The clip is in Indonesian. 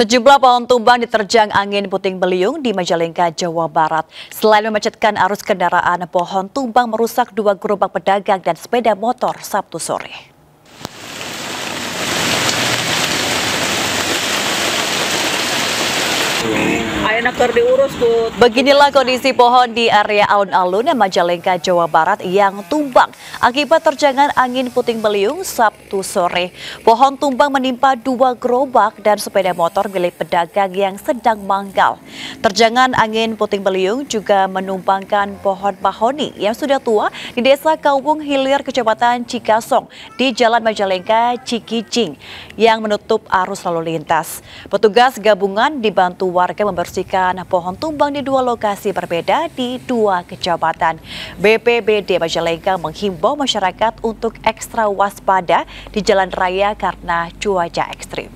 Sejumlah pohon tumbang diterjang angin puting beliung di Majalengka, Jawa Barat. Selain memacetkan arus kendaraan, pohon tumbang merusak dua gerobak pedagang dan sepeda motor Sabtu sore. Beginilah kondisi pohon di area alun-alun Majalengka, Jawa Barat yang tumbang akibat terjangan angin puting beliung Sabtu sore. Pohon tumbang menimpa dua gerobak dan sepeda motor milik pedagang yang sedang manggal. Terjangan angin puting beliung juga menumbangkan pohon mahoni yang sudah tua di Desa Kawung Hilir, Kecamatan Cikasong di Jalan Majalengka, Cikijing yang menutup arus lalu lintas. Petugas gabungan dibantu warga membersihkan memastikan pohon tumbang di dua lokasi berbeda di dua kecamatan. BPBD Majalengka menghimbau masyarakat untuk ekstra waspada di jalan raya karena cuaca ekstrim.